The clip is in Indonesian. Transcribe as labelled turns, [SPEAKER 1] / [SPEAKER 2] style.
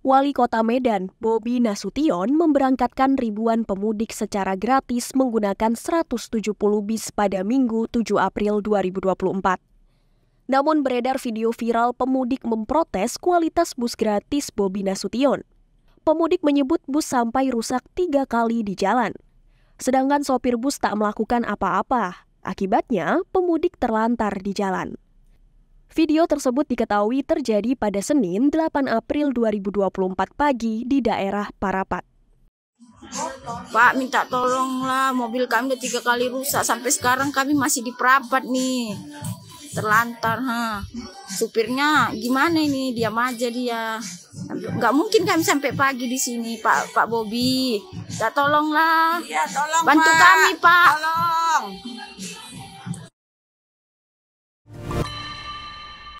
[SPEAKER 1] Wali Kota Medan, Bobi Nasution, memberangkatkan ribuan pemudik secara gratis menggunakan 170 bis pada Minggu 7 April 2024. Namun beredar video viral pemudik memprotes kualitas bus gratis Bobi Nasution. Pemudik menyebut bus sampai rusak tiga kali di jalan. Sedangkan sopir bus tak melakukan apa-apa. Akibatnya, pemudik terlantar di jalan. Video tersebut diketahui terjadi pada Senin 8 April 2024 pagi di daerah Parapat.
[SPEAKER 2] Pak minta tolonglah mobil kami udah tiga kali rusak sampai sekarang kami masih di perapat nih terlantar ha supirnya gimana ini diam aja dia nggak mungkin kami sampai pagi di sini Pak Pak Bobi tak tolonglah iya, tolong, bantu pak. kami Pak tolong.